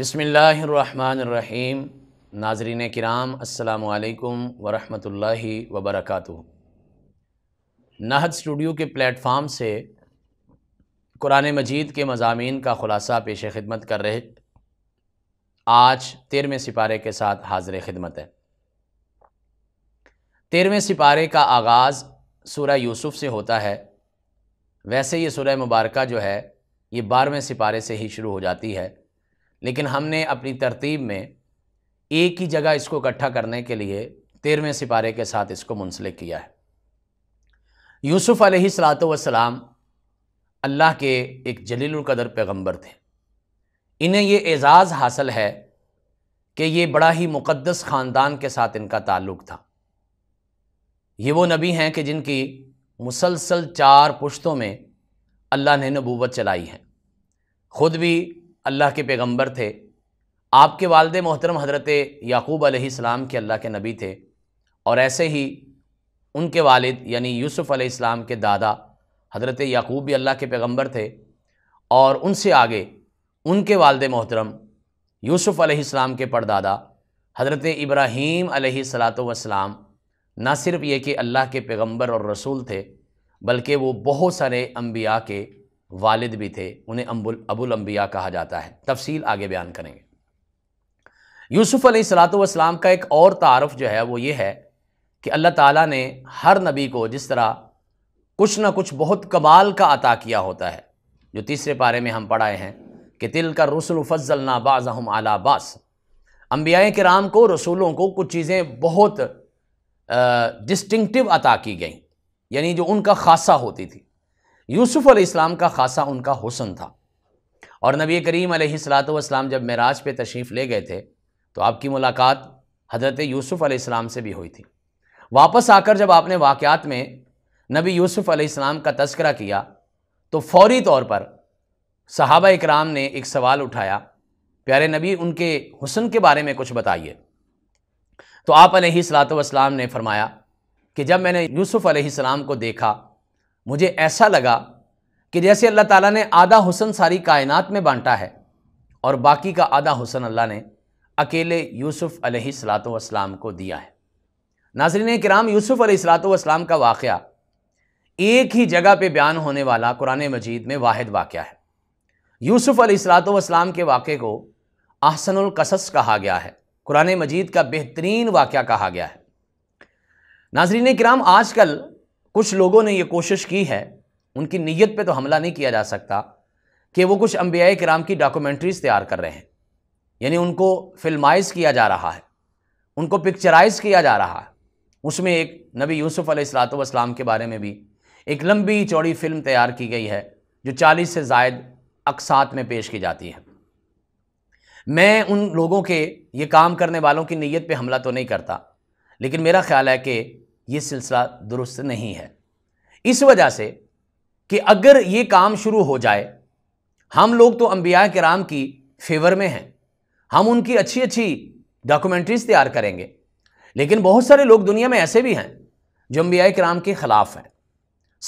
बसमीम नाजरीन किराम असलकम वरहमल वबरक नाहद स्टूडियो के प्लेटफार्म से कुरान मजीद के मजामी का ख़ुलासा पेश खिदमत कर रहे आज तेरहवें सिपारे के साथ हाजिर खिदमत है तेरहवें सिपारे का आगाज़ सूर्य यूसुफ से होता है वैसे ये सूर्य मुबारक जो है ये बारहवें सिपारे से ही शुरू हो जाती है लेकिन हमने अपनी तरतीब में एक ही जगह इसको इकट्ठा करने के लिए तेरहवें सिपारे के साथ इसको मुंसलिक किया है यूसुफ़ सलात वसलाम अल्लाह के एक जलील कदर पैगम्बर थे इन्हें ये एज़ाज़ हासिल है कि ये बड़ा ही मुक़दस ख़ानदान के साथ इनका ताल्लुक़ था ये वो नबी हैं कि जिनकी मुसलसल चार पुश्तों में अल्लाह ने नबूवत चलाई है ख़ुद भी अल्लाह के पैगम्बर थे आपके वालद मोहतरम हज़रत याकूब आलाम के अल्लाह के नबी थे और ऐसे ही उनके वालिद यानी यूसुफ़ आलाम के दादा हज़रत याकूब भी अल्लाह के पैगम्बर थे और उनसे आगे उनके वालद मोहतरम यूसुफ़ आलाम के परदादा हज़रत इब्राहीम अलैहिस्सलाम ना सिर्फ़ ये कि अल्लाह के पैगम्बर और रसूल थे बल्कि वो बहुत सारे अम्बिया के वालिद भी थे उन्हें अम्बुल अबुल अम्बिया कहा जाता है तफसील आगे बयान करेंगे यूसुफ़ सलाम का एक और तारफ़ जो है वो ये है कि अल्लाह ताला ने हर नबी को जिस तरह कुछ ना कुछ बहुत कमाल का अता किया होता है जो तीसरे पारे में हम पढ़ाए हैं कि तिल का रसुल फजल नाबाज हम अम्बियाए के राम को रसूलों को कुछ चीज़ें बहुत डिस्टिंगटिव अता की गई यानी जो उनका खासा होती थी यूसुफ़ अलैहिस्सलाम का ख़ासा उनका हुसन था और नबी करीम अलैहिस्सलाम जब मेराज पे तशरीफ़ ले गए थे तो आपकी मुलाकात हज़रत यूसुफ़ अलैहिस्सलाम से भी हुई थी वापस आकर जब आपने वाक़ात में नबी यूसुफ़ अलैहिस्सलाम का तस्करा किया तो फौरी तौर पर सहाबा इकराम ने एक सवाल उठाया प्यारे नबी उनके हुसन के बारे में कुछ बताइए तो आप अलैहिस्सलाम ने फरमाया कि जब मैंने यूसुफ़ अलैहिस्सलाम को देखा मुझे ऐसा लगा कि जैसे अल्लाह ताला ने आधा हुसन सारी कायनात में बांटा है और बाकी का आधा हुसन अल्लाह ने अकेले यूसुफ़ सलातम को दिया है नाजरीन कराम यूसुफ़ सलातम का वाक़ एक ही जगह पे बयान होने वाला कुरान मजीद में वाद वाक़ है यूसुफ़ सलातम के वाक़े को आहसनुल कसस कहा गया है कुरान मजीद का बेहतरीन वाक़ कहा गया है नाजरीन कराम आजकल कुछ लोगों ने ये कोशिश की है उनकी नीयत पे तो हमला नहीं किया जा सकता कि वो कुछ अम्बिया कराम की डॉक्यूमेंट्रीज़ तैयार कर रहे हैं यानी उनको फिल्माइज़ किया जा रहा है उनको पिक्चराइज़ किया जा रहा है उसमें एक नबी यूसुफ़ अलैहिस्सलाम के बारे में भी एक लंबी चौड़ी फ़िल्म तैयार की गई है जो 40 से जायद अकसात में पेश की जाती है मैं उन लोगों के ये काम करने वालों की नीयत पे हमला तो नहीं करता लेकिन मेरा ख्याल है कि ये सिलसिला दुरुस्त नहीं है इस वजह से कि अगर ये काम शुरू हो जाए हम लोग तो अम्बिया राम की फेवर में हैं हम उनकी अच्छी अच्छी डॉक्यूमेंट्रीज तैयार करेंगे लेकिन बहुत सारे लोग दुनिया में ऐसे भी हैं जो अम्बिया राम के ख़िलाफ़ हैं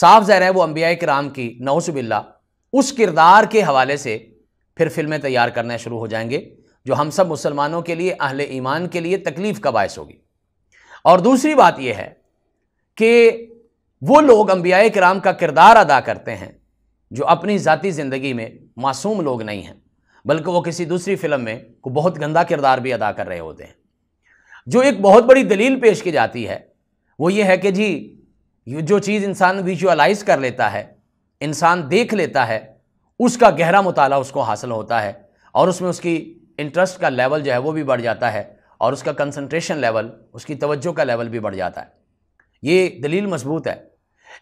साफ ज़ाहिर है वो अम्बिया राम की नौसबिल्ला उस किरदार के हवाले से फिर फिल्में तैयार करना शुरू हो जाएंगे जो हम सब मुसलमानों के लिए अहल ईमान के लिए तकलीफ़ का बायस होगी और दूसरी बात यह है कि वो लोग अम्बिया कराम का किरदार अदा करते हैं जो अपनी ज़ाती ज़िंदगी में मासूम लोग नहीं हैं बल्कि वो किसी दूसरी फिल्म में को बहुत गंदा किरदार भी अदा कर रहे होते हैं जो एक बहुत बड़ी दलील पेश की जाती है वो ये है कि जी जो चीज़ इंसान विजुअलाइज कर लेता है इंसान देख लेता है उसका गहरा मताल उसको हासिल होता है और उसमें उसकी इंटरेस्ट का लेवल जो है वो भी बढ़ जाता है और उसका कंसनट्रेशन लेवल उसकी तवज्जो का लेवल भी बढ़ जाता है ये दलील मजबूत है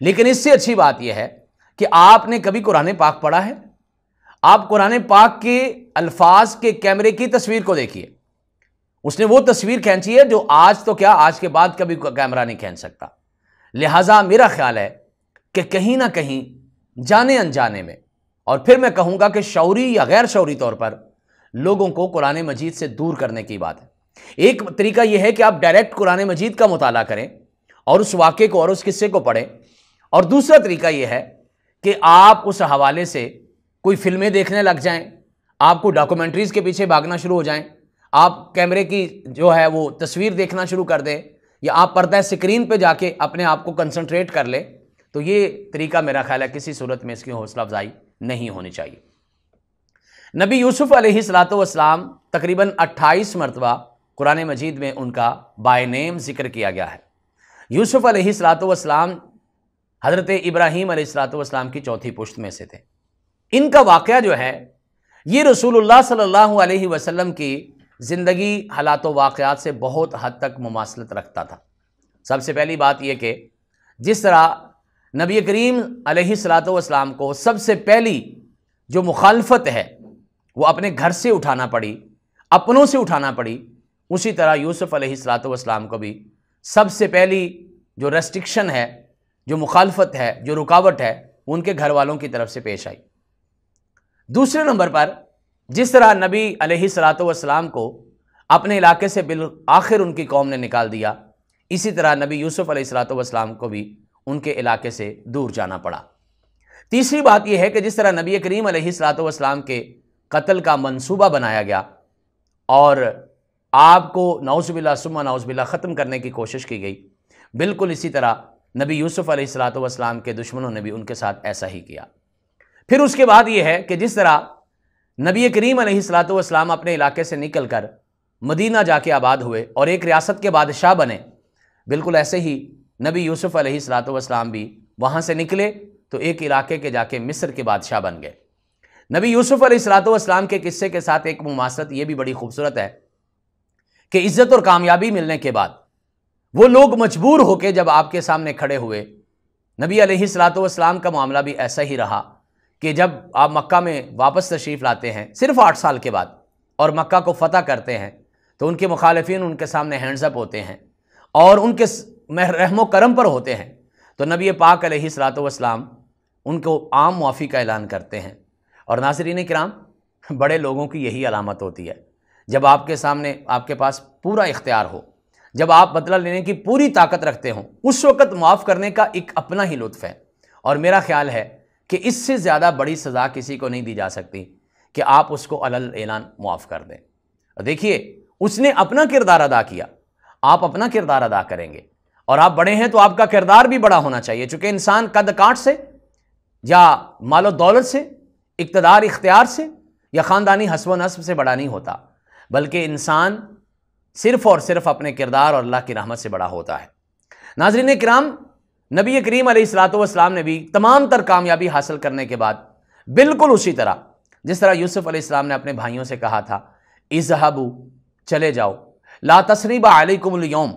लेकिन इससे अच्छी बात यह है कि आपने कभी कुरान पाक पढ़ा है आप कुरान पाक के अल्फाज के कैमरे की तस्वीर को देखिए उसने वो तस्वीर खींची है जो आज तो क्या आज के बाद कभी कैमरा नहीं खींच सकता लिहाजा मेरा ख्याल है कि कहीं ना कहीं जाने अनजाने में और फिर मैं कहूँगा कि शौरी या गैर शौरी तौर पर लोगों को कुरान मजीद से दूर करने की बात है एक तरीका यह है कि आप डायरेक्ट कुरान मजीद का मुताला करें और उस वाक्य को और उस किस्से को पढ़ें और दूसरा तरीका यह है कि आप उस हवाले से कोई फिल्में देखने लग जाएं आपको डॉक्यूमेंट्रीज़ के पीछे भागना शुरू हो जाएं आप कैमरे की जो है वो तस्वीर देखना शुरू कर दें या आप पर्दा स्क्रीन पे जाके अपने आप को कंसंट्रेट कर ले तो ये तरीका मेरा ख्याल है किसी सूरत में इसकी हौसला अफजाई नहीं होनी चाहिए नबी यूसुफ़ वाम तकरीबन 28 मरतबा कुरान मजीद में उनका बाय नेम जिक्र किया गया है यूसुफ़ अलैहिस्सलाम हज़रत इब्राहीम अलैहिस्सलाम की चौथी पुश्त में से थे इनका वाक़ जो है ये रसूलुल्लाह सल्लल्लाहु अलैहि वसल्लम की ज़िंदगी हालात वाक़ात से बहुत हद तक मुमासलत रखता था सबसे पहली बात यह कि जिस तरह नबी करीम अलैहिस्सलाम को सबसे पहली जो मुखालफत है वो अपने घर से उठाना पड़ी अपनों से उठाना पड़ी उसी तरह यूसुफ़ अलैहिस्सलाम को भी सबसे पहली जो रेस्ट्रिक्शन है जो मुखालफत है जो रुकावट है उनके घर वालों की तरफ से पेश आई दूसरे नंबर पर जिस तरह नबी अलैहिस्सलातु वसलाम को अपने इलाके से बिल आखिर उनकी कौम ने निकाल दिया इसी तरह नबी यूसुफ़ अलैहिस्सलातु वसलाम को भी उनके इलाके से दूर जाना पड़ा तीसरी बात यह है कि जिस तरह नबी करीम अलैहिस्सलातु वसलाम के कत्ल का मनसूबा बनाया गया और आपको नौजबिल्ला सुमा नौजबिल्ला ख़त्म करने की कोशिश की गई बिल्कुल इसी तरह नबी यूसुफ़ अलैहिस्सलाम के दुश्मनों ने भी उनके साथ ऐसा ही किया फिर उसके बाद ये है कि जिस तरह नबी करीम अलैहिस्सलाम अपने इलाके से निकल कर मदीना जाके आबाद हुए और एक रियासत के बादशाह बने बिल्कुल ऐसे ही नबी यूसुफ़ अलैहिस्सलाम भी वहाँ से निकले तो एक इलाके के जाके मिस्र के बादशाह बन गए नबी यूसुफ़ अलैहिस्सलाम के किस्से के साथ एक मुमासरत ये भी बड़ी खूबसूरत है कि इज्जत और कामयाबी मिलने के बाद वो लोग मजबूर होकर जब आपके सामने खड़े हुए नबी अलैहिस्सलाम का मामला भी ऐसा ही रहा कि जब आप मक्का में वापस तशरीफ़ लाते हैं सिर्फ आठ साल के बाद और मक्का को फ़तह करते हैं तो उनके मुखालफन उनके सामने हैंड्सअप होते हैं और उनके रहमो करम पर होते हैं तो नबी पाक सलाम उनको आम मुआफ़ी का ऐलान करते हैं और नाजरीन कराम बड़े लोगों की यही अलामत होती है जब आपके सामने आपके पास पूरा इख्तियार हो जब आप बदला लेने की पूरी ताकत रखते हों उस वक़्त माफ़ करने का एक अपना ही लुत्फ़ है और मेरा ख्याल है कि इससे ज़्यादा बड़ी सज़ा किसी को नहीं दी जा सकती कि आप उसको अलल ऐलान मुआफ़ कर दें देखिए उसने अपना किरदार अदा किया आप अपना किरदार अदा करेंगे और आप बड़े हैं तो आपका किरदार भी बड़ा होना चाहिए चूँकि इंसान कद काट से या मालो दौलत से इकतदार इख्तियार से या ख़ानदानी हसव नस्ब से बड़ा नहीं होता बल्कि इंसान सिर्फ़ और सिर्फ अपने किरदार और अल्लाह की रहमत से बड़ा होता है नाजरीन कराम नबी करीम सलातम ने भी तमाम तर कामयाबी हासिल करने के बाद बिल्कुल उसी तरह जिस तरह यूसुफ़ अलैहिस्सलाम ने अपने भाइयों से कहा था इजहबू चले जाओ ला तसरीब आलिकुमलयोम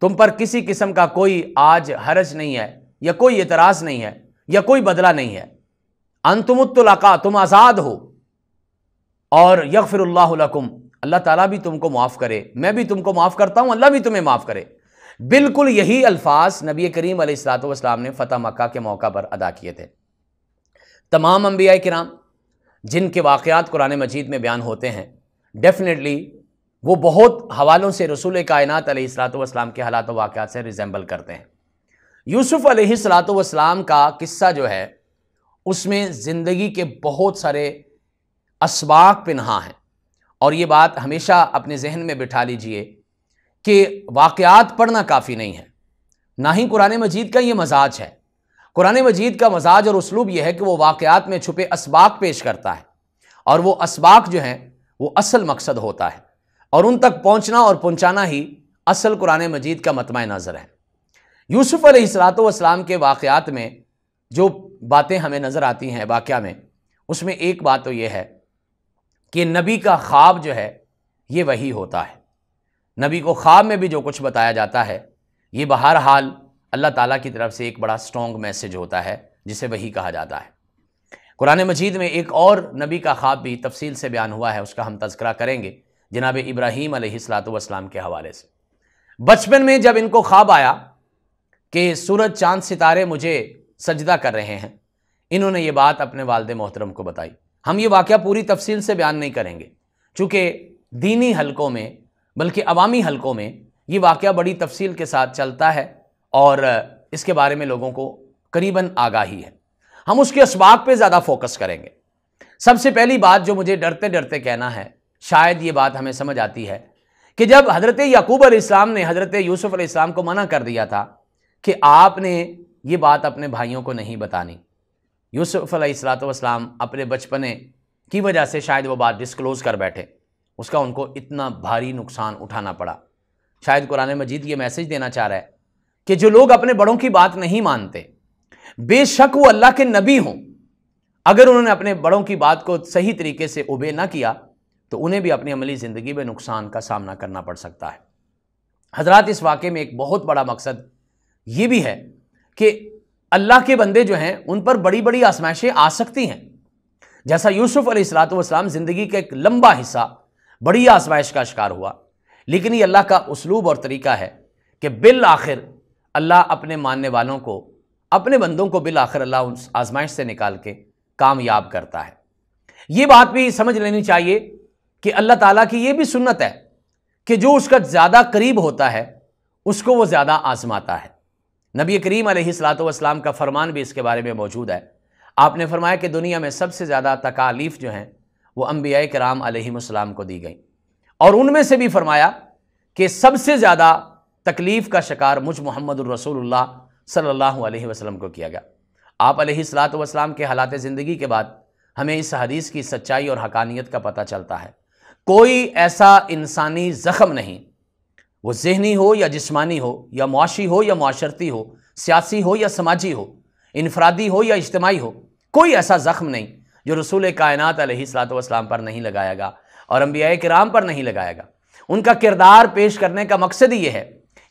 तुम पर किसी किस्म का कोई आज हरज नहीं है या कोई एतराज़ नहीं है या कोई बदला नहीं है अनतमुतलका तुम आज़ाद हो और यकफ़िरल्लाकुम अल्लाह ताला भी तुमको माफ़ करे मैं भी तुमको माफ़ करता हूँ अल्लाह भी तुम्हें माफ़ करे बिल्कुल यही अल्फाज नबी करीम अलैहिस्सलाम ने फ़तह मक्का के मौका पर अदा किए थे तमाम अम्बिया कराम जिनके वाक़ात कुरान मजीद में बयान होते हैं डेफ़िनेटली वो बहुत हवालों से रसूल कायनत अलैहिस्सलाम के हालात वाक़ात से रिजेंबल करते हैं यूसुफ़ अलैहिस्सलाम का किस्सा जो है उसमें ज़िंदगी के बहुत सारे इसबाक पिनहा हैं और ये बात हमेशा अपने जहन में बिठा लीजिए कि वाक़ात पढ़ना काफ़ी नहीं है ना ही कुरान मजीद का ये मजाज है कुरान मजीद का मजाज और उसलूब यह है कि वो वाक़ात में छुपे इसबाक पेश करता है और वो इसबाक जो हैं वो असल मकसद होता है और उन तक पहुँचना और पहुँचाना ही असल कुरान मजीद का मतम नज़र है यूसुफ़ सलातम के वाक़ात में जो बातें हमें नज़र आती हैं वाक़ में उसमें एक बात तो यह है कि नबी का ख्वाब जो है ये वही होता है नबी को ख्वाब में भी जो कुछ बताया जाता है ये बहरहाल अल्लाह ताला की तरफ से एक बड़ा स्ट्रॉन्ग मैसेज होता है जिसे वही कहा जाता है कुरान मजीद में एक और नबी का ख्वाब भी तफसील से बयान हुआ है उसका हम तस्करा करेंगे जनाब इब्राहीम अलैहिस्सलाम के हवाले से बचपन में जब इनको ख्वाब आया कि सूरज चांद सितारे मुझे सजदा कर रहे हैं इन्होंने ये बात अपने वालद मोहतरम को बताई हम ये वाक़ पूरी तफसील से बयान नहीं करेंगे चूँकि दीनी हलकों में बल्कि अवामी हलकों में ये वाक़ बड़ी तफसील के साथ चलता है और इसके बारे में लोगों को करीबन आगाही है हम उसके इसबाक पर ज़्यादा फोकस करेंगे सबसे पहली बात जो मुझे डरते डरते कहना है शायद ये बात हमें समझ आती है कि जब हज़रत यकूब अलैहिस्सलाम ने हज़रत यूसुफ़ इस्लाम को मना कर दिया था कि आपने ये बात अपने भाइयों को नहीं बतानी यूसुफ अलैहिस्सलाम अपने बचपने की वजह से शायद वो बात डिस्क्लोज़ कर बैठे उसका उनको इतना भारी नुकसान उठाना पड़ा शायद कुरान मजीद ये मैसेज देना चाह रहा है कि जो लोग अपने बड़ों की बात नहीं मानते बेशक वो अल्लाह के नबी हों अगर उन्होंने अपने बड़ों की बात को सही तरीके से उबे ना किया तो उन्हें भी अपनी अमली ज़िंदगी में नुकसान का सामना करना पड़ सकता है हजरत इस वाक़े में एक बहुत बड़ा मकसद ये भी है कि अल्लाह के बंदे जो हैं उन पर बड़ी बड़ी आसमाइशें आ सकती हैं जैसा यूसुफ अलीसलातम ज़िंदगी का एक लंबा हिस्सा बड़ी आसमाइश का शिकार हुआ लेकिन ये अल्लाह का उसलूब और तरीका है कि बिल आखिर अल्लाह अपने मानने वालों को अपने बंदों को बिल आखिर अल्लाह उस आजमाइश से निकाल के कामयाब करता है ये बात भी समझ लेनी चाहिए कि अल्लाह ताला की ये भी सुन्नत है कि जो उसका ज़्यादा करीब होता है उसको वो ज़्यादा आजमाता है नबी करीम वाम का फरमान भी इसके बारे में मौजूद है आपने फरमाया कि दुनिया में सबसे ज़्यादा तकालीफ़ जो हैं वो अम्बिया कराम आलम को दी गई और उनमें से भी फरमाया कि सबसे ज़्यादा तकलीफ़ का शिकार मुझ मोहम्मद रसूल सल्ला वसलम को किया गया आप सलाम के हालात ज़िंदगी के बाद हमें इस हदीस की सच्चाई और हकानियत का पता चलता है कोई ऐसा इंसानी ज़ख़म नहीं वो जहनी हो या जिस्मानी हो या मुआशी हो या माशरती हो सियासी हो या समाजी हो इनफरादी हो या इज्तमाही हो कोई ऐसा ज़ख्म नहीं जो रसूल कायनत सलाम पर नहीं लगाएगा और अम्बिया कराम पर नहीं लगाएगा उनका किरदार पेश करने का मकसद ये है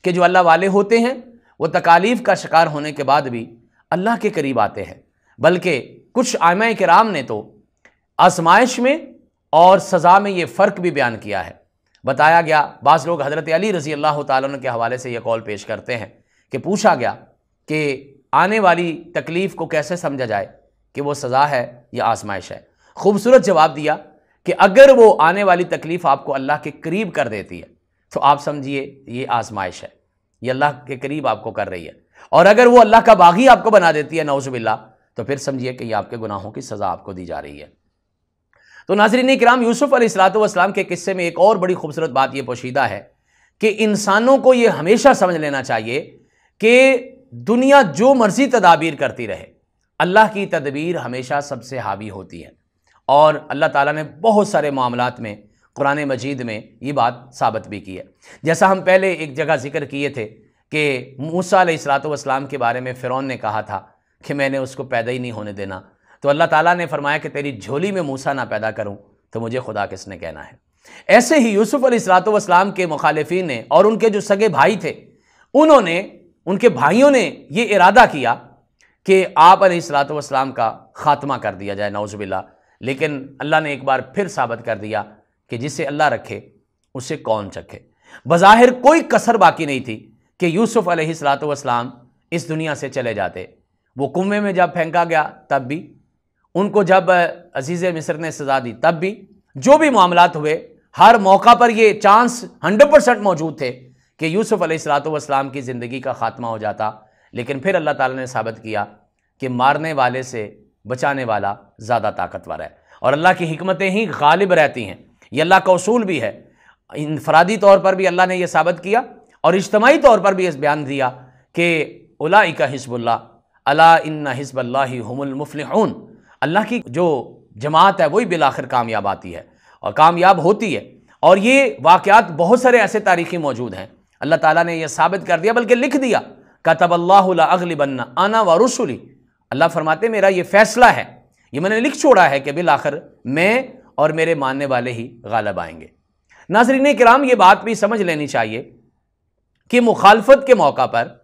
कि जो अल्लाह वाले होते हैं वो तकालीफ का शिकार होने के बाद भी अल्लाह के करीब आते हैं बल्कि कुछ आयमा कराम ने तो आजमाइश में और सज़ा में ये फ़र्क भी बयान किया है बताया गया बाज़ लोग हज़रत अली रज़ी अल्लाह तन के हवाले से यह कौल पेश करते हैं कि पूछा गया कि आने वाली तकलीफ़ को कैसे समझा जाए कि वो सज़ा है या आजमाइश है खूबसूरत जवाब दिया कि अगर वो आने वाली तकलीफ़ आपको अल्लाह के करीब कर देती है तो आप समझिए ये आजमाइश है ये अल्लाह के करीब आपको कर रही है और अगर वो अल्लाह का बागी आपको बना देती है नौजबिल्ला तो फिर समझिए कि ये आपके गुनाहों की सज़ा आपको दी जा रही है तो नाजरीन कराम यूसुफ़ अलैहिस्सलाम के किस्से में एक और बड़ी खूबसूरत बात यह पोशीदा है कि इंसानों को ये हमेशा समझ लेना चाहिए कि दुनिया जो मर्ज़ी तदाबीर करती रहे अल्लाह की तदबीर हमेशा सबसे हावी होती है और अल्लाह ताला ने बहुत सारे मामलों में कुरान मजीद में ये बात साबित भी की है जैसा हम पहले एक जगह जिक्र किए थे कि मूसा सलाम के बारे में फ़िरौन ने कहा था कि मैंने उसको पैदा ही नहीं होने देना तो अल्लाह ताला ने फरमाया कि तेरी झोली में मूसा ना पैदा करूं तो मुझे खुदा किसने कहना है ऐसे ही यूसुफ अलैहिस्सलाम के मुखालफी ने और उनके जो सगे भाई थे उन्होंने उनके भाइयों ने ये इरादा किया कि आप अलैहिस्सलाम का ख़ात्मा कर दिया जाए नौजबिल्ला लेकिन अल्लाह ने एक बार फिर साबित कर दिया कि जिसे अल्लाह रखे उसे कौन चखे बज़ाहिर कोई कसर बाकी नहीं थी कि यूसुफ अलैहिस्सलाम इस दुनिया से चले जाते वो कुएं में जब फेंका गया तब भी उनको जब अजीज़ मिस्र ने सज़ा दी तब भी जो भी मामला हुए हर मौका पर ये चांस हंड्रेड परसेंट मौजूद थे कि यूसुफ़ अलैहिस्सलाम की ज़िंदगी का ख़ात्मा हो जाता लेकिन फिर अल्लाह ताला ने साबित किया कि मारने वाले से बचाने वाला ज़्यादा ताकतवर है और अल्लाह की हमतें ही गालिब रहती हैं ये अल्लाह का असूल भी है इनफरादी तौर पर भी अल्लाह ने यह साबित किया और इज्तमाही तौर पर भी इस बयान दिया कि उलाई का हिजबुल्ला अला इन्ना हिजबल्ला ही अल्लाह की जो जमात है वही बिलाखिर कामयाब आती है और कामयाब होती है और ये वाक़ात बहुत सारे ऐसे तारीख़ी मौजूद हैं अल्लाह ताला ने ये साबित कर दिया बल्कि लिख दिया कतब अगली बनना आना व रसुली अल्लाह फरमाते मेरा ये फ़ैसला है ये मैंने लिख छोड़ा है कि बिल आखिर मैं और मेरे मानने वाले ही गालब आएंगे नाजरीन कराम ये बात भी समझ लेनी चाहिए कि मुखालफत के मौका पर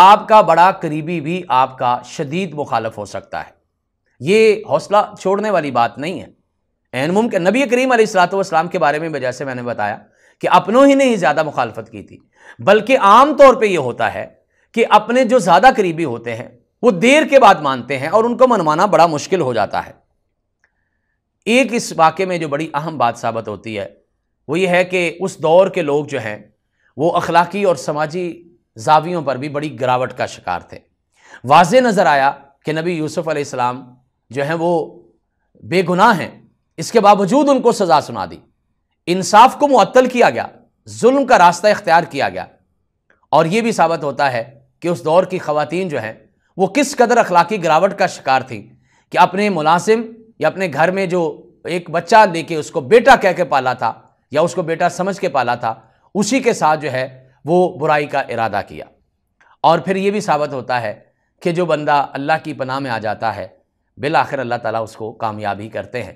आपका बड़ा करीबी भी आपका शदीद मुखालफ हो सकता है ये हौसला छोड़ने वाली बात नहीं है एनमुम के नबी करीम सलाम के बारे में जैसे मैंने बताया कि अपनों ही ने ही ज़्यादा मुखालफत की थी बल्कि आम तौर पर यह होता है कि अपने जो ज़्यादा करीबी होते हैं वो देर के बाद मानते हैं और उनको मनवाना बड़ा मुश्किल हो जाता है एक इस वाक़े में जो बड़ी अहम बात साबित होती है वो ये है कि उस दौर के लोग जो हैं वो अखलाकी और समाजी जावियों पर भी बड़ी गिरावट का शिकार थे वाज नज़र आया कि नबी यूसुफ़ अलैहिस्सलाम जो हैं वो बेगुनाह हैं इसके बावजूद उनको सज़ा सुना दी इंसाफ को मुअत्तल किया गया जुल्म का रास्ता इख्तियार किया गया और ये भी साबित होता है कि उस दौर की खवतिन जो हैं वो किस कदर अखलाकी गिरावट का शिकार थी कि अपने मुलाजिम या अपने घर में जो एक बच्चा लेके उसको बेटा कह के पाला था या उसको बेटा समझ के पाला था उसी के साथ जो है वो बुराई का इरादा किया और फिर ये भी साबित होता है कि जो बंदा अल्लाह की पनाह में आ जाता है बिल आखिर अल्लाह ताला उसको कामयाबी करते हैं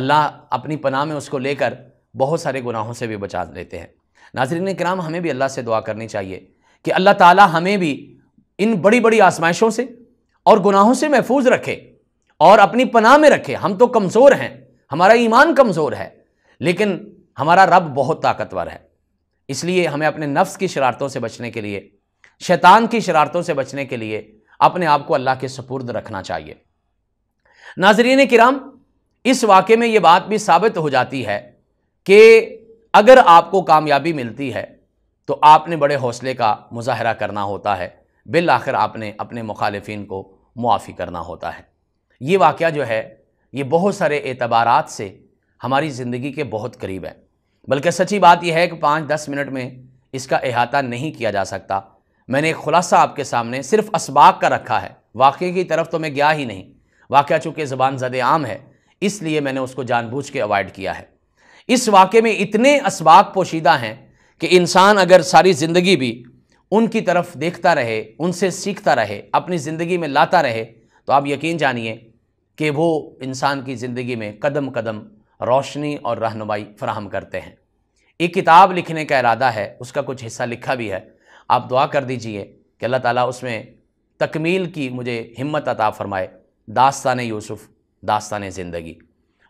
अल्लाह अपनी पनाह में उसको लेकर बहुत सारे गुनाहों से भी बचा लेते हैं नाजरीन कराम हमें भी अल्लाह से दुआ करनी चाहिए कि अल्लाह ताला हमें भी इन बड़ी बड़ी आजमाइशों से और गुनाहों से महफूज रखे और अपनी पनाह में रखे हम तो कमज़ोर हैं हमारा ईमान कमज़ोर है लेकिन हमारा रब बहुत ताकतवर है इसलिए हमें अपने नफ्स की शरारतों से बचने के लिए शैतान की शरारतों से बचने के लिए अपने आप को अल्लाह के सपुर्द रखना चाहिए नाजरीन किराम इस वाक़े में ये बात भी साबित हो जाती है कि अगर आपको कामयाबी मिलती है तो आपने बड़े हौसले का मुजाहरा करना होता है बिल आखिर आपने अपने मुखालफन को मुआफ़ी करना होता है ये वाक़ जो है ये बहुत सारे एतबार से हमारी ज़िंदगी के बहुत करीब है बल्कि सच्ची बात यह है कि पाँच दस मिनट में इसका अहाता नहीं किया जा सकता मैंने एक खुलासा आपके सामने सिर्फ इसबाक का रखा है वाक़े की तरफ तो मैं गया ही नहीं वाक़ चूँकि ज़बान ज़द आम है इसलिए मैंने उसको जानबूझ के अवॉइड किया है इस वाक़े में इतने इसबाक पोशीदा हैं कि इंसान अगर सारी ज़िंदगी भी उनकी तरफ देखता रहे उनसे सीखता रहे अपनी ज़िंदगी में लाता रहे तो आप यकीन जानिए कि वो इंसान की ज़िंदगी में कदम कदम रोशनी और रहनुमाई फ्राहम करते हैं एक किताब लिखने का इरादा है उसका कुछ हिस्सा लिखा भी है आप दुआ कर दीजिए कि अल्लाह ताला उसमें तकमील की मुझे हिम्मत अता फ़रमाए दास्तान यूसुफ़ दास्तान ज़िंदगी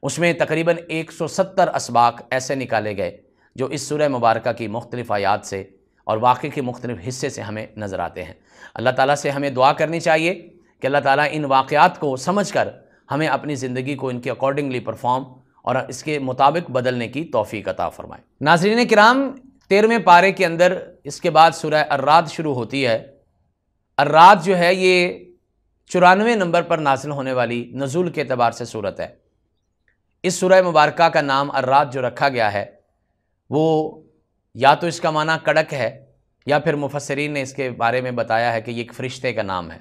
उसमें तकरीबन 170 इसबाक ऐसे निकाले गए जो इस सूर्य मुबारक की मुख्तलिफ आयात से और वाक़े के मुख्तलिफ हिस्से से हमें नज़र आते हैं अल्लाह ताला से हमें दुआ करनी चाहिए कि अल्लाह ताला इन वाक़ात को समझ कर हमें अपनी ज़िंदगी को इनके अकॉर्डिंगली परफॉर्म और इसके मुताबिक बदलने की तोफ़ी अता फ़रमाएँ नाजरीन कराम तेरहवें पारे के अंदर इसके बाद सूर्य अर्रात शुरू होती है अर्राद जो है ये चौरानवे नंबर पर नाजिल होने वाली नज़ुल के अतबार से सूरत है इस सूरह मुबारक का नाम अर्रात जो रखा गया है वो या तो इसका माना कड़क है या फिर मुफसरीन ने इसके बारे में बताया है कि ये एक फ़रिश्ते का नाम है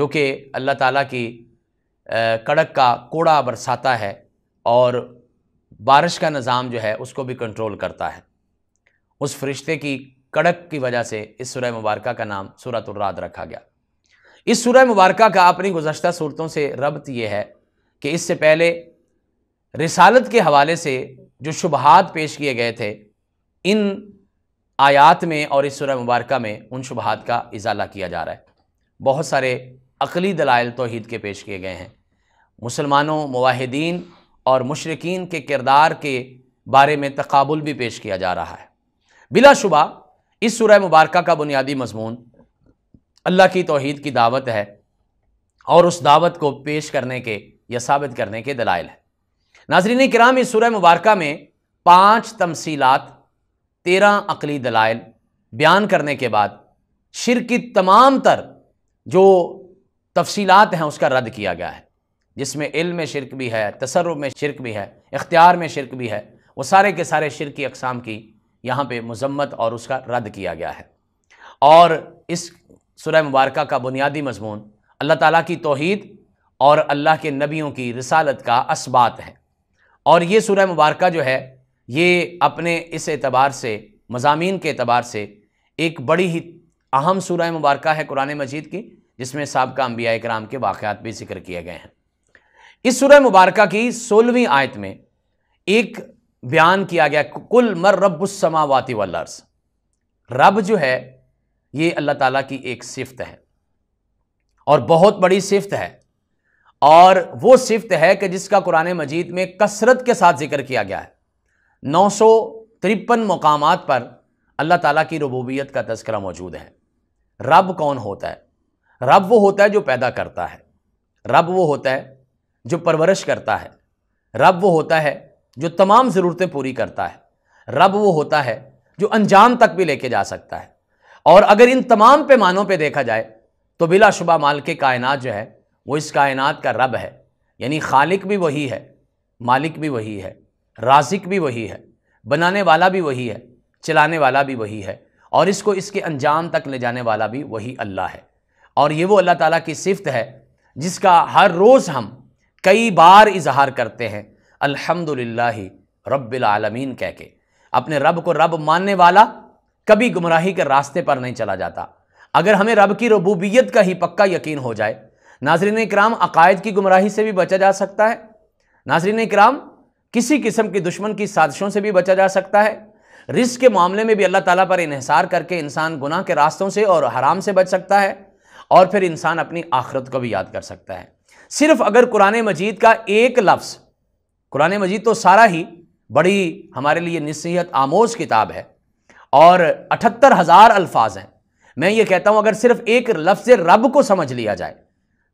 जो कि अल्लाह ताला की कड़क का कोड़ा बरसाता है और बारिश का निज़ाम जो है उसको भी कंट्रोल करता है उस फरिश्ते की कड़क की वजह से इस सुरह मुबारक का नाम सूरतुर्रात रखा गया इस सूरह मुबारक का अपनी गुजशत सूरतों से रबत यह है कि इससे पहले रिसालत के हवाले से जो शुबहत पेश किए गए थे इन आयात में और इस सूरह मुबारक में उन शुबहत का इजाला किया जा रहा है बहुत सारे अकली दलाइल तोहद के पेश किए गए हैं मुसलमानों मुहिदीन और मशरकिन के किरदार के बारे में तकबुल भी पेश किया जा रहा है बिलाशुबा इस सूरह मुबारक का बुनियादी मजमून अल्लाह की तोहद की दावत है और उस दावत को पेश करने के या साबित करने के दलाइल है नाजरीन कराम इस सूर्य मुबारक में पाँच तमसीलत तेरह अकली दलाइल बयान करने के बाद शिर की तमाम तर जो तफसीलत हैं उसका रद्द किया गया है जिसमें इल में शिरक भी है तसर में शिरक भी है इख्तियार में शिरक भी है वो सारे के सारे शिर की अकसाम की यहाँ पे मजम्मत और उसका रद्द किया गया है और इस सुरह मुबारक का बुनियादी मजमून अल्लाह ताला की तोहीद और अल्लाह के नबियों की रसालत का इसबात है और ये सुरह मुबारक जो है ये अपने इस एतबार से मजामी के एतबार से एक बड़ी ही अहम सुरह मुबारक है कुरान मजीद की जिसमें सबका अम्बिया कराम के वाक़ात भी जिक्र किए गए हैं इस सुरह मुबारक की सोलहवीं आयत में एक बयान किया गया कुल मर रबुलसमावाती वर्स रब जो है ये अल्लाह ताला की एक सिफ्त है और बहुत बड़ी सिफ्त है और वो सिफ्त है कि जिसका कुरान मजीद में कसरत के साथ जिक्र किया गया है नौ सौ तिरपन मकाम पर अल्लाह ताला की रबूबियत का तस्करा मौजूद है रब कौन होता है रब वो होता है जो पैदा करता है रब वो होता है जो परवरिश करता है रब वो होता है जो तमाम ज़रूरतें पूरी करता है रब वो होता है जो अंजाम तक भी लेके जा सकता है और अगर इन तमाम पैमानों पे देखा जाए तो बिलाशुबा माल के कायनात जो है वो इस कायनात का रब है यानी खालिक भी वही है मालिक भी वही है राजिक भी वही है बनाने वाला भी वही है चलाने वाला भी वही है और इसको इसके अंजाम तक ले जाने वाला भी वही अल्लाह है और ये वो अल्लाह ताला की सिफत है जिसका हर रोज़ हम कई बार इजहार करते हैं अल्हम्दुलिल्लाह रब्बिल आलमीन कह के अपने रब को रब मानने वाला कभी गुमराही के रास्ते पर नहीं चला जाता अगर हमें रब की रबूबियत का ही पक्का यकीन हो जाए नाजरीन कराम अकायद की गुमराही से भी बचा जा सकता है नाजरीन कराम किसी किस्म की दुश्मन की साजिशों से भी बचा जा सकता है रिस्क के मामले में भी अल्लाह ताला पर इहसार करके इंसान गुनाह के रास्तों से और हराम से बच सकता है और फिर इंसान अपनी आखरत को भी याद कर सकता है सिर्फ अगर कुरान मजीद का एक लफ्ज़ कुरान मजीद तो सारा ही बड़ी हमारे लिए नसीहत आमोज किताब है और अठहत्तर हज़ार अल्फाज हैं मैं ये कहता हूँ अगर सिर्फ एक लफ्ज़ रब को समझ लिया जाए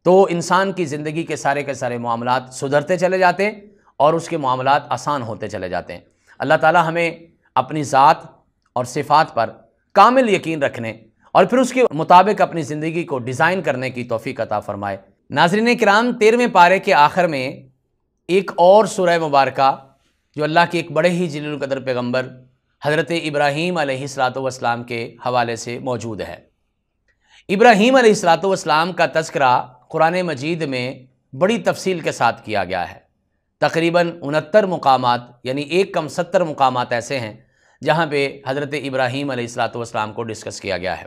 तो इंसान की ज़िंदगी के सारे के सारे मामला सुधरते चले जाते हैं और उसके मामला आसान होते चले जाते हैं अल्लाह ताला हमें अपनी ज़ात और सिफात पर कामिल यकीन रखने और फिर उसके मुताबिक अपनी ज़िंदगी को डिज़ाइन करने की तोफ़ी अता फ़रमाए नाजरन कराम तेरहवें पारे के आखिर में एक और सुरह मुबारक जो अल्लाह के एक बड़े ही जलील कदर पैगम्बर हज़रत इब्राहीम अलैहिस्सलाम के हवाले से मौजूद है इब्राहीम अलैहिस्सलाम का तस्करा क़ुरान मजीद में बड़ी तफसील के साथ किया गया है तकरीबन उनहत्तर मुकाम यानी एक कम सत्तर मुकाम ऐसे हैं जहाँ पे हज़रत इब्राहीम अलैहिस्सलाम को डिस्कस किया गया है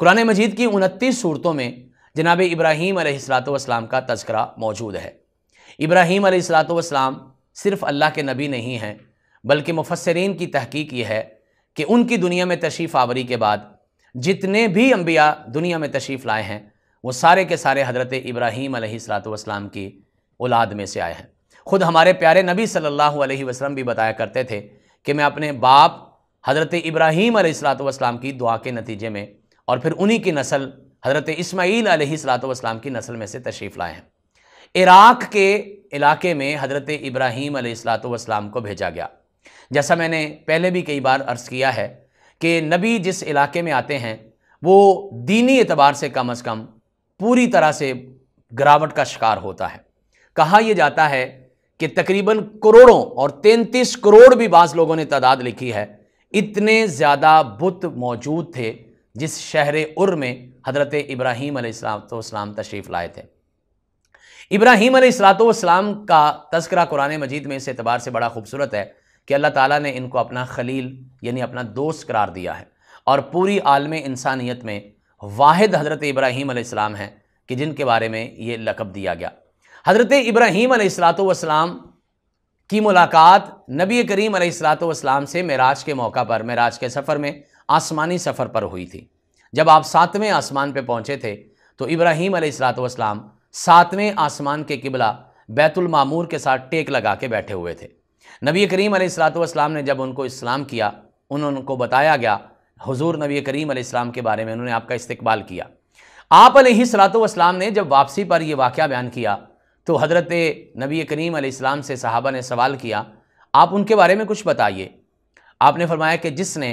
कुरान मजीद की उनतीस सूरतों में जनाब इब्राहीम अलैहिस्सलाम का तस्करा मौजूद है इब्राहीम अलैहिस्सलाम सिर्फ़ अल्लाह के नबी नहीं हैं बल्कि मुफसरीन की तहकीक यह है कि उनकी दुनिया में तशरीफ़ आवरी के बाद जितने भी अम्बिया दुनिया में तशरीफ़ लाए हैं वो सारे के सारे हज़रत इब्राहीम वसलाम की औलाद में से आए हैं ख़ुद हमारे प्यारे नबी सल्लल्लाहु अलैहि वसल्लम भी बताया करते थे कि मैं अपने बाप हज़रत इब्राहीम सलाम की दुआ के नतीजे में और फिर उन्हीं की नस्ल हज़रत इसमाईल वसलाम की नस्ल में से तशरीफ़ लाए हैं इराक़ के इलाके में हज़रत इब्राहीम सलाम को भेजा गया जैसा मैंने पहले भी कई बार अर्ज़ किया है कि नबी जिस इलाके में आते हैं वो दीनी एतबार से कम अज़ कम पूरी तरह से गिरावट का शिकार होता है कहा यह जाता है कि तकरीबन करोड़ों और तैंतीस करोड़ भी बाज़ लोगों ने तादाद लिखी है इतने ज़्यादा बुत मौजूद थे जिस शहर उर में हज़रत इब्राहीम अलैहिस्सलाम तशरीफ़ लाए थे इब्राहीम अलैहिस्सलाम का तस्करा कुरान मजीद में इस एतबार से बड़ा खूबसूरत है कि अल्लाह ताला ने इनको अपना खलील यानी अपना दोस्त करार दिया है और पूरी आलम इंसानियत में वाहिद हज़रत इब्राहीम आसमाम हैं कि जिनके बारे में ये लकब दिया गया हज़रत इब्राहीम आसलातम की मुलाकात नबी करीम सलाम से मराज के मौका पर मराज के सफ़र में आसमानी सफ़र पर हुई थी जब आप सातवें आसमान पर पहुँचे थे तो इब्राहीम सलाम सातवें आसमान के किबला बैतुलमामूर के साथ टेक लगा के बैठे हुए थे नबी करीम सलाम ने जब उनको इस्लाम किया उनको बताया गया हज़ूर नबी करीम इस्लाम के बारे में उन्होंने आपका इस्तबाल किया आप सलाम ने जब वापसी पर यह वाक़ बयान किया तो हज़रत नबी करीम इस्लाम से साहबा ने सवाल किया आप उनके बारे में कुछ बताइए आपने फरमाया कि जिसने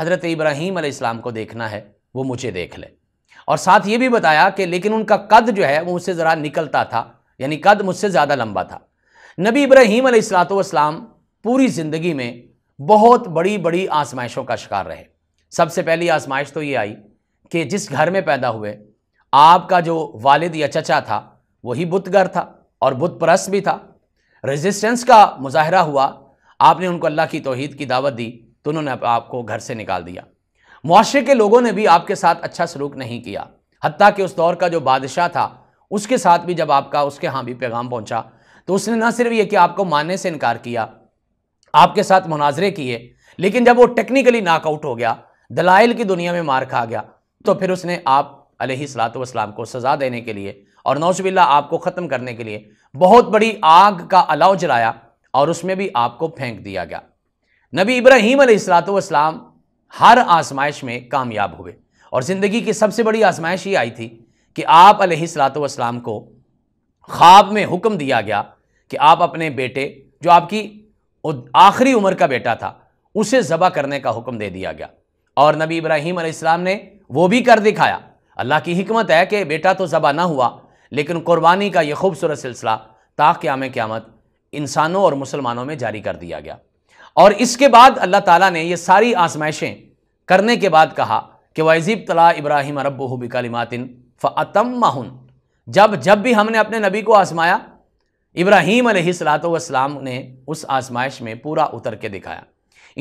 हज़रत इब्राहीम इस्लाम को देखना है वो मुझे देख ले और साथ ये भी बताया कि लेकिन उनका कद जो है वो मुझसे ज़रा निकलता था यानी कद मुझसे ज़्यादा लंबा था नबी इब्राहिम अलैहिस्सलाम पूरी ज़िंदगी में बहुत बड़ी बड़ी आजमाइशों का शिकार रहे सबसे पहली आजमाइश तो ये आई कि जिस घर में पैदा हुए आपका जो वालिद या चचा था वही बुतगर था और बुत परस्त भी था रेजिस्टेंस का मुजाहरा हुआ आपने उनको अल्लाह की तोहद की दावत दी तो उन्होंने आपको घर से निकाल दिया माशरे के लोगों ने भी आपके साथ अच्छा सलूक नहीं किया हती कि उस दौर का जो बादशाह था उसके साथ भी जब आपका उसके यहाँ भी पैगाम पहुँचा तो उसने ना सिर्फ ये कि आपको मानने से इनकार किया आपके साथ मुनाजरे किए लेकिन जब वो टेक्निकली नाकआउट हो गया दलाइल की दुनिया में मार खा गया तो फिर उसने आप सलात को सज़ा देने के लिए और नौशबिल्ला आपको ख़त्म करने के लिए बहुत बड़ी आग का अलाव जलाया और उसमें भी आपको फेंक दिया गया नबी इब्राहिम सलाम हर आजमाइश में कामयाब हुए और ज़िंदगी की सबसे बड़ी आजमाइश ये आई थी कि आप सलाम को ख्वाब में हुक्म दिया गया कि आप अपने बेटे जो आपकी आखिरी उम्र का बेटा था उसे ज़बा करने का हुक्म दे दिया गया और नबी इब्राहिम अलैहिस्सलाम ने वो भी कर दिखाया अल्लाह की हमत है कि बेटा तो ज़बा ना हुआ लेकिन कुर्बानी का यह खूबसूरत सिलसिला ताक़्याम क़्यामत इंसानों और मुसलमानों में जारी कर दिया गया और इसके बाद अल्लाह ताला ने ये सारी आजमाइशें करने के बाद कहा कि वजीब तला इब्राहिम रब्बू बिकलिमातिन फ़तम माहन जब जब भी हमने अपने नबी को आजमाया इब्राहीम सलाम ने उस आजमाइश में पूरा उतर के दिखाया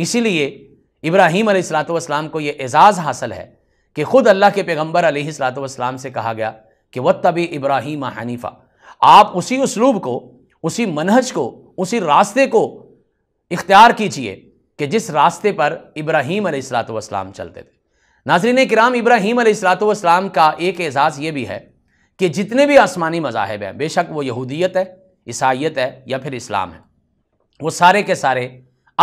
इसीलिए इब्राहीम सलाम को यह एज़ाज़ हासिल है कि ख़ुद अल्लाह के पैगम्बर सलाम से कहा गया कि व तभी इब्राहिम हनीफ़ा आप उसी उसलूब को उसी मनहज को उसी रास्ते को इख्तियार कीजिए कि जिस रास्ते पर इब्राहीम वाम चलते थे नाजरीन कराम इब्राहिम सलाम का एक एज़ाज़ ये भी है कि जितने भी आसमानी मज़ाहब हैं बेशक वो यहूदियत है ईसाइत है या फिर इस्लाम है वो सारे के सारे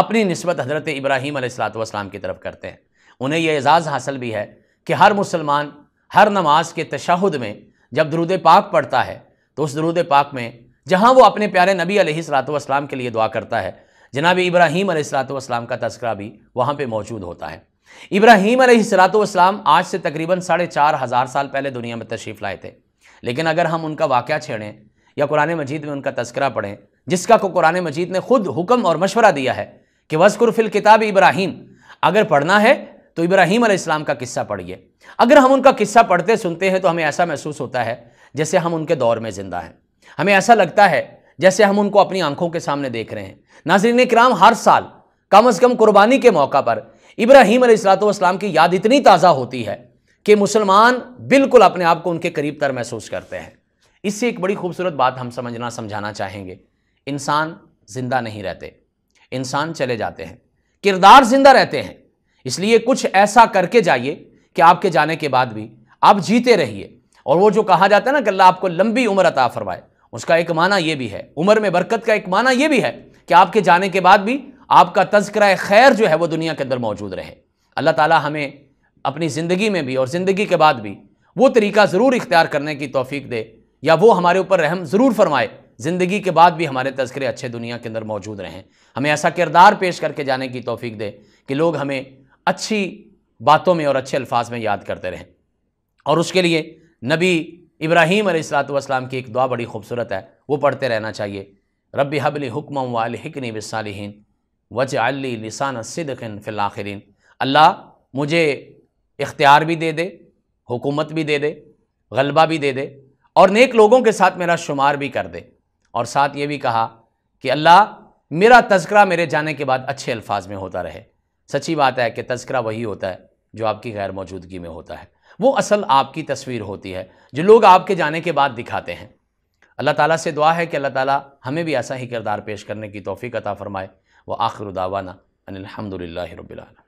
अपनी नस्बत हज़रत इब्राहीम सलाम की तरफ करते हैं उन्हें यह एज़ाज़ हासिल भी है कि हर मुसलमान हर नमाज के तशहद में जब दरूद पाक पढ़ता है तो उस दरूद पाक में जहाँ वो अपने प्यारे नबी सलाम के लिए दुआ करता है जनाब इब्राहीम सलाम का तस्करा भी वहाँ पर मौजूद होता है इब्राहीम वाम आज से तकरीबन साढ़े चार हज़ार साल पहले दुनिया में तशरीफ़ लाए थे लेकिन अगर हम उनका वाक़ छेड़ें या कुरान मजीद में उनका तस्करा पढ़ें जिसका को कुरान मजीद ने खुद हुक्म और मशवरा दिया है कि वस्कुर किताब इब्राहिम अगर पढ़ना है तो इब्राहिम अलैहिस्सलाम का किस्सा पढ़िए अगर हम उनका किस्सा पढ़ते सुनते हैं तो हमें ऐसा महसूस होता है जैसे हम उनके दौर में ज़िंदा हैं हमें ऐसा लगता है जैसे हम उनको अपनी आंखों के सामने देख रहे हैं नाजरीन कराम हर साल कम अज़ कम कुर्बानी के मौका पर इब्राहिम अलैहिस्सलाम की याद इतनी ताज़ा होती है कि मुसलमान बिल्कुल अपने आप को उनके करीब तर महसूस करते हैं इससे एक बड़ी खूबसूरत बात हम समझना समझाना चाहेंगे इंसान ज़िंदा नहीं रहते इंसान चले जाते हैं किरदार ज़िंदा रहते हैं इसलिए कुछ ऐसा करके जाइए कि आपके जाने के बाद भी आप जीते रहिए और वो जो कहा जाता है ना कि आपको लंबी उम्र अता फरमाए उसका एक माना ये भी है उम्र में बरकत का एक माना ये भी है कि आपके जाने के बाद भी आपका तस्करा खैर जो है वो दुनिया के अंदर मौजूद रहे अल्लाह ताला हमें अपनी ज़िंदगी में भी और ज़िंदगी के बाद भी वो तरीका ज़रूर इख्तियार करने की तोफ़ी दे या वो हमारे ऊपर रहम ज़रूर फरमाए ज़िंदगी के बाद भी हमारे तस्करे अच्छे दुनिया के अंदर मौजूद रहें हमें ऐसा किरदार पेश करके जाने की तोफ़ी दे कि लोग हमें अच्छी बातों में और अच्छे अल्फाज में याद करते रहें और उसके लिए नबी इब्राहीम अलैहिस्सलाम की एक दुआ बड़ी खूबसूरत है वो पढ़ते रहना चाहिए रब हबली हुक्म वालकनी बसालहन वज अली लिसान सिदकिन फ़िलाखरीन अल्लाह मुझे इख्तियार भी दे दे हुकूमत भी दे दे गलबा भी दे दे और नेक लोगों के साथ मेरा शुमार भी कर दे और साथ ये भी कहा कि अल्लाह मेरा तस्करा मेरे जाने के बाद अच्छे अल्फाज में होता रहे सच्ची बात है कि तस्करा वही होता है जो आपकी गैर मौजूदगी में होता है वो असल आपकी तस्वीर होती है जो लोग आपके जाने के बाद दिखाते हैं अल्लाह ताला से दुआ है कि अल्लाह ताला हमें भी ऐसा ही किरदार पेश करने की तोफ़ी अता फ़रमाए व आखिर दावाना अनिलहमदिल्ला रबालम